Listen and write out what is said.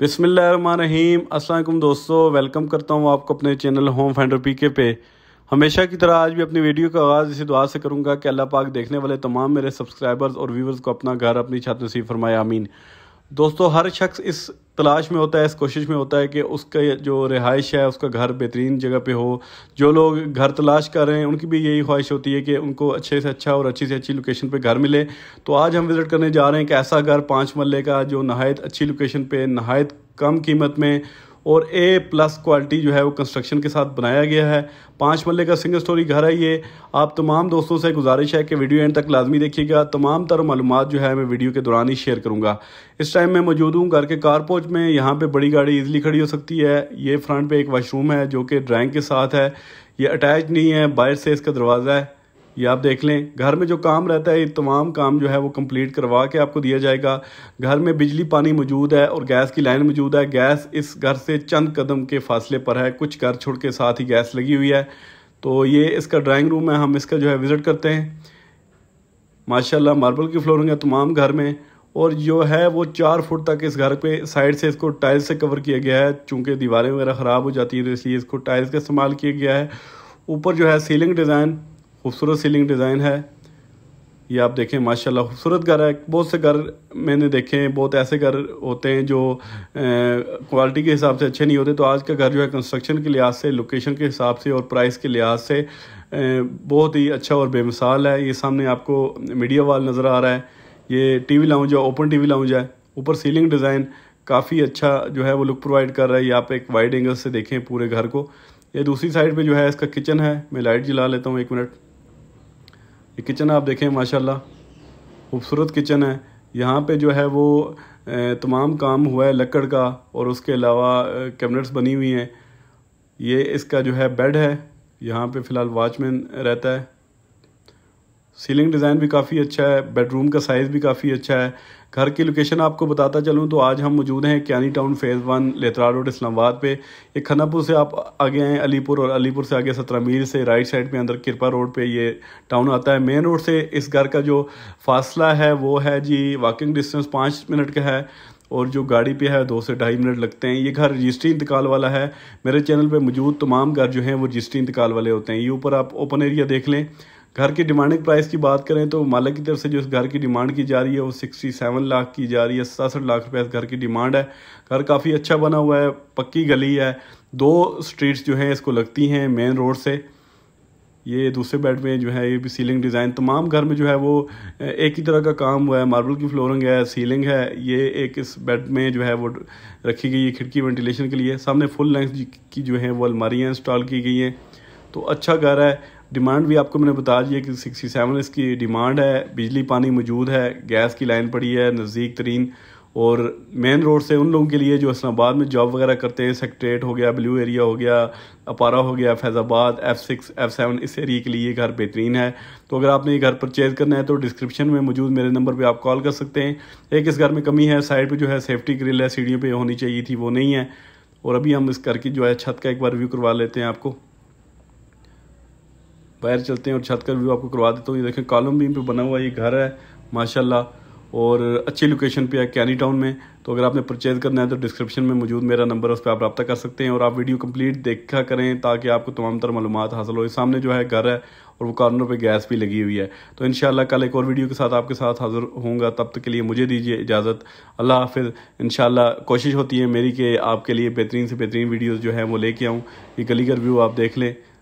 बिसमीम असलम दोस्तों वेलकम करता हूँ आपको अपने चैनल होम फाइंडर पी के पे हमेशा की तरह आज भी अपनी वीडियो का आगाज़ इसी दुआ से करूँगा कि अल्लाह पाक देखने वाले तमाम मेरे सब्सक्राइबर्स और व्यूवर्स को अपना घर अपनी छत नसीब फरमाया आमीन दोस्तों हर शख्स इस तलाश में होता है इस कोशिश में होता है कि उसका जो रिहाइश है उसका घर बेहतरीन जगह पे हो जो लोग घर तलाश कर रहे हैं उनकी भी यही ख्वाहिश होती है कि उनको अच्छे से अच्छा और अच्छी से अच्छी लोकेशन पे घर मिले तो आज हम विज़िट करने जा रहे हैं एक ऐसा घर पाँच मल्ले का जो नहायत अच्छी लोकेशन पे नहायत कम कीमत में और ए प्लस क्वालिटी जो है वो कंस्ट्रक्शन के साथ बनाया गया है पाँच मल्ले का सिंगल स्टोरी घर है ये आप तमाम दोस्तों से गुजारिश है कि वीडियो एंड तक लाजमी देखिएगा तमाम तर मालूम जो है मैं वीडियो के दौरान ही शेयर करूँगा इस टाइम मैं मौजूद हूँ घर के कारपोच में यहाँ पर बड़ी गाड़ी ईजिली खड़ी हो सकती है ये फ्रंट पे एक वाशरूम है जो कि ड्राइंग के साथ है ये अटैच नहीं है बाहर से इसका दरवाज़ा है ये आप देख लें घर में जो काम रहता है ये तमाम काम जो है वो कंप्लीट करवा के आपको दिया जाएगा घर में बिजली पानी मौजूद है और गैस की लाइन मौजूद है गैस इस घर से चंद कदम के फासले पर है कुछ घर छोड़ के साथ ही गैस लगी हुई है तो ये इसका ड्राइंग रूम है हम इसका जो है विज़िट करते हैं माशाला मार्बल की फ्लोरिंग है तमाम घर में और जो है वो चार फुट तक इस घर पे साइड से इसको टाइल्स से कवर किया गया है चूँकि दीवारें वगैरह ख़राब हो जाती हैं तो इसलिए इसको टाइल्स का इस्तेमाल किया गया है ऊपर जो है सीलिंग डिज़ाइन खूबसूरत सीलिंग डिज़ाइन है ये आप देखें माशाल्लाह खूबसूरत घर है बहुत से घर मैंने देखे हैं बहुत ऐसे घर होते हैं जो क्वालिटी के हिसाब से अच्छे नहीं होते तो आज का घर जो है कंस्ट्रक्शन के लिहाज से लोकेशन के हिसाब से और प्राइस के लिहाज से बहुत ही अच्छा और बेमिसाल है ये सामने आपको मीडिया वाल नज़र आ रहा है ये टी वी लाउंज है ओपन टी वी लाउंज है ऊपर सीलिंग डिज़ाइन काफ़ी अच्छा जो है वो लुक प्रोवाइड कर रहा है ये आप एक वाइड एंगल से देखें पूरे घर को ये दूसरी साइड पे जो है इसका किचन है मैं लाइट जला लेता हूँ एक मिनट ये किचन आप देखें माशाल्लाह खूबसूरत किचन है यहाँ पे जो है वो तमाम काम हुआ है लकड़ का और उसके अलावा कैबिनेट्स बनी हुई हैं ये इसका जो है बेड है यहाँ पे फ़िलहाल वॉचमैन रहता है सीलिंग डिज़ाइन भी काफ़ी अच्छा है बेडरूम का साइज़ भी काफ़ी अच्छा है घर की लोकेशन आपको बताता चलूँ तो आज हम मौजूद हैं Kayani town phase one Lehtrar road Islamabad पे ये खनापुर से आप आगे हैं अलीपुर और अलीपुर से आगे सत्रह मील से राइट साइड पे अंदर किरपा रोड पे ये टाउन आता है मेन रोड से इस घर का जो फासला है वो है जी वॉकिंग डिस्टेंस पाँच मिनट का है और जो गाड़ी पे है दो से ढाई मिनट लगते हैं ये घर रजिस्ट्री इंतकाल वाला है मेरे चैनल पे मौजूद तमाम घर जो हैं वो रजिस्ट्री इंतकाल वाले होते हैं ये ऊपर आप ओपन एरिया देख लें घर की डिमांडिंग प्राइस की बात करें तो मालिक की तरफ से जो इस घर की डिमांड की जा रही है वो सिक्सटी सेवन लाख की जा रही है सतासठ लाख रुपए इस घर की डिमांड है घर काफ़ी अच्छा बना हुआ है पक्की गली है दो स्ट्रीट्स जो हैं इसको लगती हैं मेन रोड से ये दूसरे बेड में जो है ये भी सीलिंग डिज़ाइन तमाम घर में जो है वो एक ही तरह का काम हुआ है मार्बल की फ्लोरिंग है सीलिंग है ये एक इस बेड में जो है वो रखी गई है खिड़की वेंटिलेशन के लिए सामने फुल लेंथ की जो है वो अलमारियाँ इंस्टॉल की गई हैं तो अच्छा घर है डिमांड भी आपको मैंने बता दी है कि सिक्सटी सेवन इसकी डिमांड है बिजली पानी मौजूद है गैस की लाइन पड़ी है नज़दीक तरीन और मेन रोड से उन लोगों के लिए जो इस्लामाबाद में जॉब वगैरह करते हैं सेक्ट्रेट हो गया ब्लू एरिया हो गया अपारा हो गया Faizabad F six F seven इस एरिए के लिए घर बेहतरीन है तो अगर आपने ये घर परचेज़ करना है तो डिस्क्रिप्शन में मौजूद मेरे नंबर पे आप कॉल कर सकते हैं एक इस घर में कमी है साइड पर जो है सेफ्टी ग्रिल है सीढ़ियों पर होनी चाहिए थी वो नहीं है और अभी हम इस घर की जो है छत का एक बार व्यू करवा लेते हैं आपको पैर चलते हैं और छत का व्यू आपको करवा देता हूँ ये देखें कॉलम बीम पे बना हुआ ये घर है माशाल्लाह और अच्छी लोकेशन पे है कैनी टाउन में तो अगर आपने परचेज़ करना है तो डिस्क्रिप्शन में मौजूद मेरा नंबर है उस पर आप रब्ता कर सकते हैं और आप वीडियो कंप्लीट देखा करें ताकि आपको तमाम तर मालूम हासिल हो सामने जो है घर है और वो कॉर्नर पर गैस भी लगी हुई है तो इन कल एक और वीडियो के साथ आपके साथ हाजिर होंगे तब तक के लिए मुझे दीजिए इजाज़त अल्लाह हाफिज़ इन कोशिश होती है मेरी कि आपके लिए बेहतरीन से बेहतरीन वीडियोज़ जो है वो लेके आऊँ ये गली का व्यू आप देख लें